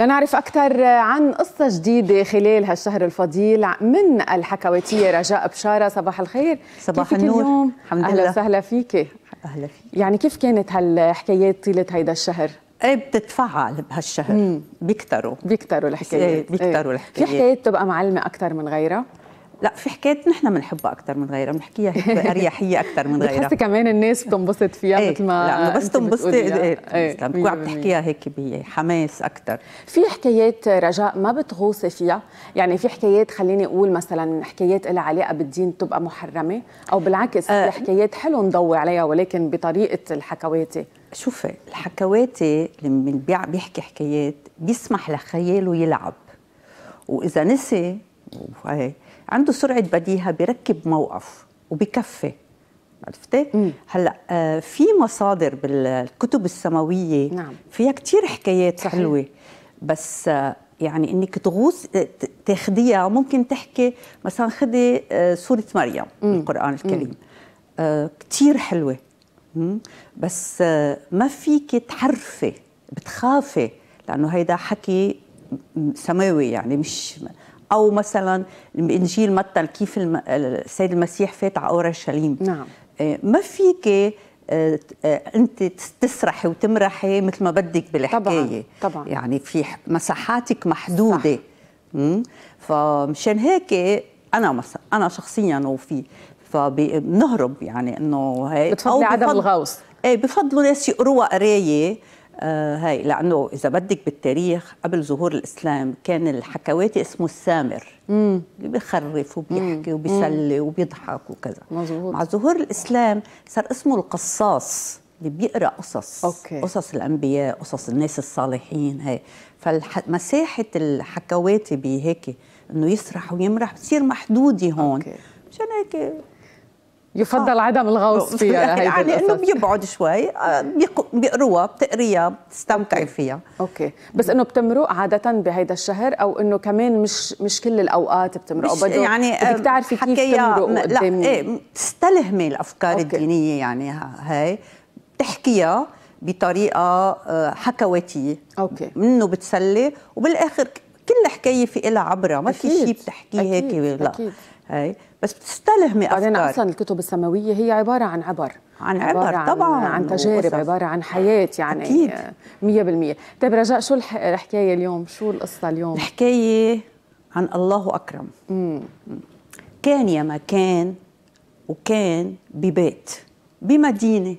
لنعرف أكثر عن قصة جديدة خلال هالشهر الفضيل من الحكواتية رجاء بشارة صباح الخير صباح النور اليوم؟ الحمد أهلا لله أهلا وسهلا فيكي أهلا فيك يعني كيف كانت هالحكايات طيلة هيدا الشهر؟ ايه بتتفعل بهالشهر بيكتروا بيكتروا الحكايات إيه، بيكتروا إيه. الحكايات في حكايات بتبقى معلمة أكثر من غيرها؟ لا في حكايات نحن بنحبها اكثر من غيرها بنحكيها اريحيه اكثر من غيرها بتحسي كمان الناس بتنبسط فيها ايه مثل ما لا بس تنبسطي ايه ايه, إيه، بتكون عم تحكيها هيك بحماس اكثر في حكايات رجاء ما بتغوصي فيها يعني في حكايات خليني اقول مثلا حكايات لها علاقه بالدين بتبقى محرمه او بالعكس اه في حكايات حلو نضوي عليها ولكن بطريقه الحكواتي شوفي الحكواتي اللي بيحكي حكايات بيسمح لخياله يلعب واذا نسي عنده سرعه بديهه بيركب موقف وبكفي عرفتي؟ هلا آه في مصادر بالكتب السماويه نعم. فيها كثير حكايات صحيح. حلوه بس آه يعني انك تغوص آه، تاخديها ممكن تحكي مثلا خدي آه، سوره مريم من القران الكريم آه كثير حلوه بس آه ما فيك تحرفي بتخافي لانه هيدا حكي سماوي يعني مش او مثلا انجيل متى كيف السيد المسيح فات على اورشليم نعم آه، ما فيك آه، آه، انت تسرحي وتمرحي مثل ما بدك بالحكايه طبعا طبعا يعني في مساحاتك محدوده صح. فمشان هيك انا مثلا انا شخصيا وفي فبنهرب يعني انه هي بتفضلي عدم الغوص ايه بفضلوا ناس يقروها قرايه آه، هاي لانه اذا بدك بالتاريخ قبل ظهور الاسلام كان الحكواتي اسمه السامر امم بخرف وبيحكي وبيسلي وبيضحك وكذا مزبوط. مع ظهور الاسلام صار اسمه القصاص اللي بيقرا قصص أوكي. قصص الانبياء قصص الناس الصالحين هاي فمساحه الحكواتي بهيك انه يسرح ويمرح بتصير محدوده هون أوكي. مشان هيك يفضل آه. عدم الغوص فيها يعني انه بيبعد شوي آه، بيقروها بتقريها بتستمتعي فيها اوكي بس انه بتمرق عاده بهيدا الشهر او انه كمان مش مش كل الاوقات بتمرق بدك يعني بدك آه، تعرفي كيف تمرق لا ايه بتستلهمي الافكار أوكي. الدينيه يعني هاي بتحكيها بطريقه آه، حكواتيه اوكي منه بتسلي وبالاخر كل حكايه في لها عبرة ما في شيء بتحكيه هيك لا أكيد. هي بس بتستلهمي افكار بعدين اصلا الكتب السماويه هي عباره عن عبر عن عبر, عبارة طبعا عن, عن تجارب وصف. عباره عن حياه يعني اكيد 100% طيب رجاء شو الحكايه اليوم شو القصه اليوم الحكايه عن الله اكرم مم. كان يا ما كان وكان ببيت بمدينه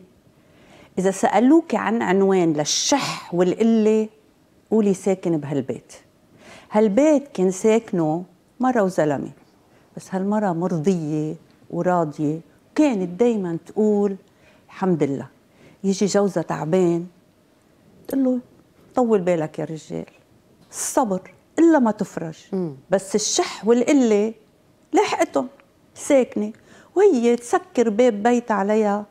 اذا سالوك عن عنوان للشح والقله قولي ساكن بهالبيت هالبيت كان ساكنه مره وزلمه بس هالمرة مرضية وراضية كانت دايما تقول الحمد لله يجي جوزها تعبان تقول له طول بالك يا رجال الصبر إلا ما تفرج مم. بس الشح والقلة لحقتهم ساكنة وهي تسكر باب بيت عليها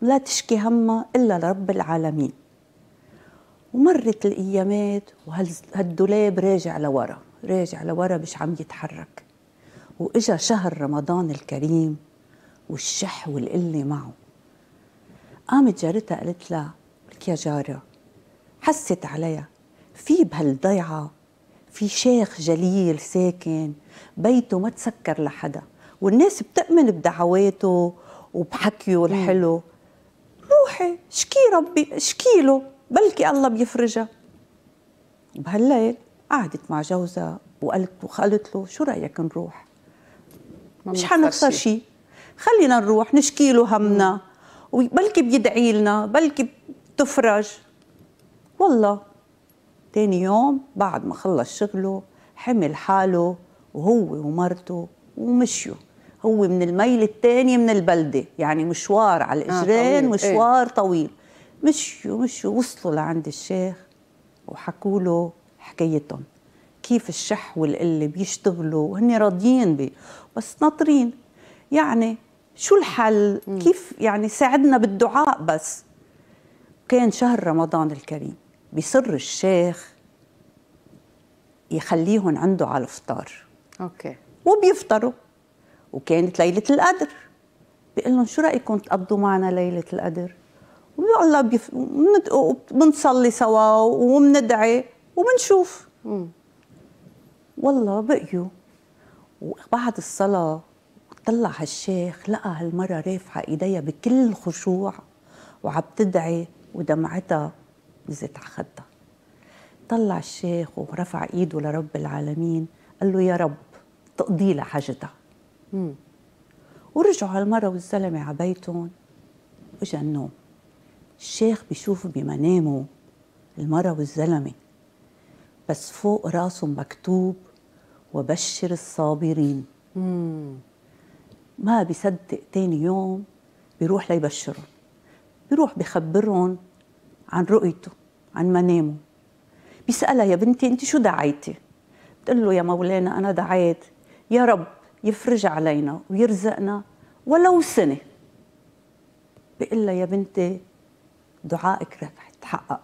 لا تشكي همها إلا لرب العالمين ومرت الأيامات وهالدولاب راجع لورا راجع لورا مش عم يتحرك وإجا شهر رمضان الكريم والشح والقلة معه قامت جارتها قالت لها لك يا جارة حست عليها في بهالضيعة في شيخ جليل ساكن بيته ما تسكر لحدا والناس بتأمن بدعواته وبحكيه الحلو روحي شكي ربي شكي له بلكي الله بيفرجها بهالليل قعدت مع جوزها وقالت وقالت له شو رأيك نروح مش حنخسر شيء خلينا نروح نشكي له همنا وبلكي بيدعي لنا بلكي بتفرج والله تاني يوم بعد ما خلص شغله حمل حاله وهو ومرته ومشيوا هو من الميل الثاني من البلدة يعني مشوار على آه، الإجرين آه مشوار ايه؟ طويل مشيوا مشوا وصلوا لعند الشيخ وحكوا له حكايتهم كيف الشح والقلة بيشتغلوا وهن راضيين بي بس ناطرين يعني شو الحل كيف يعني ساعدنا بالدعاء بس كان شهر رمضان الكريم بصر الشيخ يخليهم عنده على الفطار اوكي وبيفطروا وكانت ليله القدر بيقول لهم شو رايكم تقضوا معنا ليله القدر والله بيف... وبنصلي سوا وبندعي وبنشوف مم. والله بقيوا وبعد الصلاة طلع هالشيخ لقى هالمرة رافعة ايديها بكل خشوع وعم تدعي ودمعتها نزلت على خدها طلع الشيخ ورفع ايده لرب العالمين قال له يا رب تقضي لها حاجتها ورجعوا هالمرة والزلمة على بيتهم واجا النوم الشيخ بيشوف بمنامه المرة والزلمة بس فوق راسه مكتوب وبشر الصابرين مم. ما بيصدق تاني يوم بيروح ليبشرهم بيروح بخبرهم عن رؤيته عن منامه بيسألها يا بنتي انت شو دعيتي بتقول له يا مولانا انا دعيت يا رب يفرج علينا ويرزقنا ولو سنه بيقول لها يا بنتي دعائك رح تحقق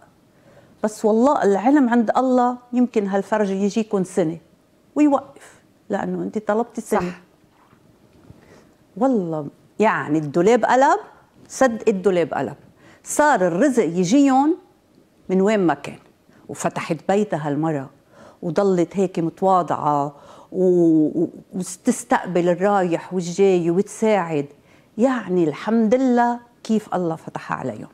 بس والله العلم عند الله يمكن هالفرج يجيكم سنه ويوقف لانه انت طلبتي صح والله يعني الدولاب قلب صدق الدولاب قلب صار الرزق يجيهم من وين ما كان وفتحت بيتها المرة وضلت هيك متواضعة وتستقبل الرايح والجاي وتساعد يعني الحمد لله كيف الله فتح عليهم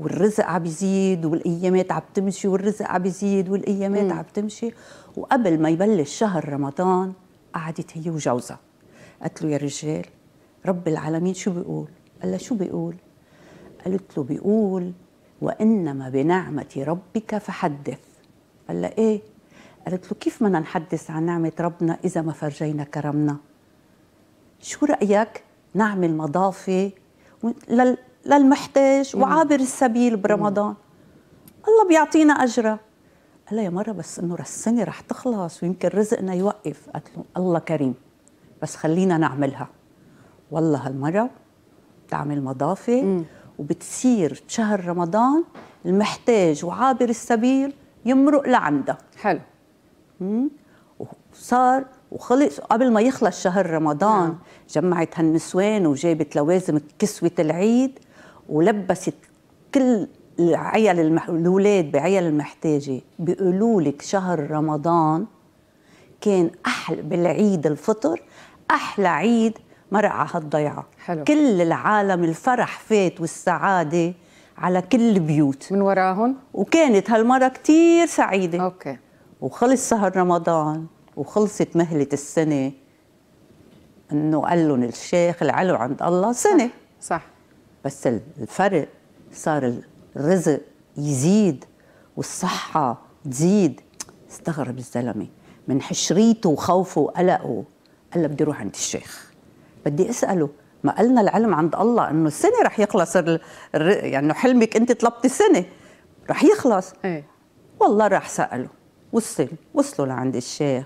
والرزق عم يزيد والايامات عم تمشي والرزق عم يزيد والايامات عم تمشي وقبل ما يبلش شهر رمضان قعدت هي وجوزها قالت له يا رجال رب العالمين شو بيقول؟ قال لها شو بيقول؟ قالت له بيقول وانما بنعمه ربك فحدث قال لها ايه؟ قالت له كيف بدنا نحدث عن نعمه ربنا اذا ما فرجينا كرمنا؟ شو رايك نعمل مضافه لل للمحتاج وعابر السبيل برمضان الله بيعطينا أجره قال لها يا مرة بس إنه السنة رح تخلص ويمكن رزقنا يوقف قالت له الله كريم بس خلينا نعملها والله هالمرة بتعمل مضافة مم. وبتصير بشهر رمضان المحتاج وعابر السبيل يمرق لعندها حلو وصار وخلص قبل ما يخلص شهر رمضان مم. نعم. جمعت هالنسوان وجابت لوازم كسوة العيد ولبست كل العيال المح... الاولاد بعيال المحتاجه بيقولوا لك شهر رمضان كان احلى بالعيد الفطر احلى عيد مر على هالضيعه حلو. كل العالم الفرح فات والسعاده على كل البيوت من وراهم وكانت هالمره كثير سعيده اوكي وخلص شهر رمضان وخلصت مهله السنه انه قال لهم الشيخ العلو عند الله سنه صح, صح. بس الفرق صار الرزق يزيد والصحة تزيد استغرب الزلمة من حشريته وخوفه وقلقه قال بدي اروح عند الشيخ بدي اساله ما قالنا العلم عند الله انه السنه رح يخلص ال... يعني حلمك انت طلبتي سنه رح يخلص ايه؟ والله راح ساله وصل وصلوا لعند الشيخ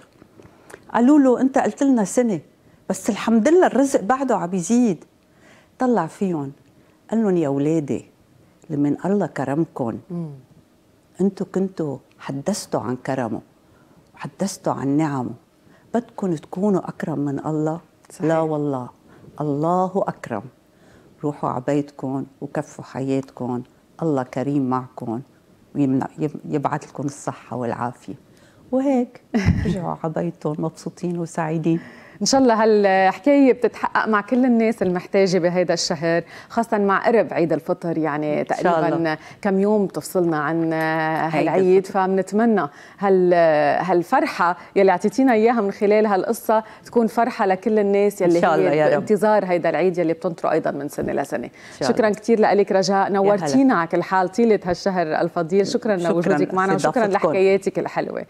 قالوا له انت قلت لنا سنه بس الحمد لله الرزق بعده عم يزيد طلع فيهم قال لهم يا اولادي لمن الله كرمكم انتم كنتوا حدثتوا عن كرمه وحدثتوا عن نعمه بدكم تكونوا اكرم من الله صحيح. لا والله الله اكرم روحوا على بيتكم وكفوا حياتكم الله كريم معكم ويمنع يبعث لكم الصحه والعافيه وهيك رجعوا على بيتهم مبسوطين وسعيدين ان شاء الله هالحكايه بتتحقق مع كل الناس المحتاجه بهذا الشهر خاصه مع قرب عيد الفطر يعني تقريبا كم يوم تفصلنا عن هالعيد فبنتمنى هال هالفرحه يلي اعطيتينا اياها من خلال هالقصه تكون فرحه لكل الناس يلي هي بانتظار هيدا العيد يلي بتنطره ايضا من سنه لسنه شكرا كثير لك رجاء نورتينا على كل حال طيله هالشهر الفضيل شكرا, شكرا لوجودك معنا وشكرا لحكاياتك الحلوه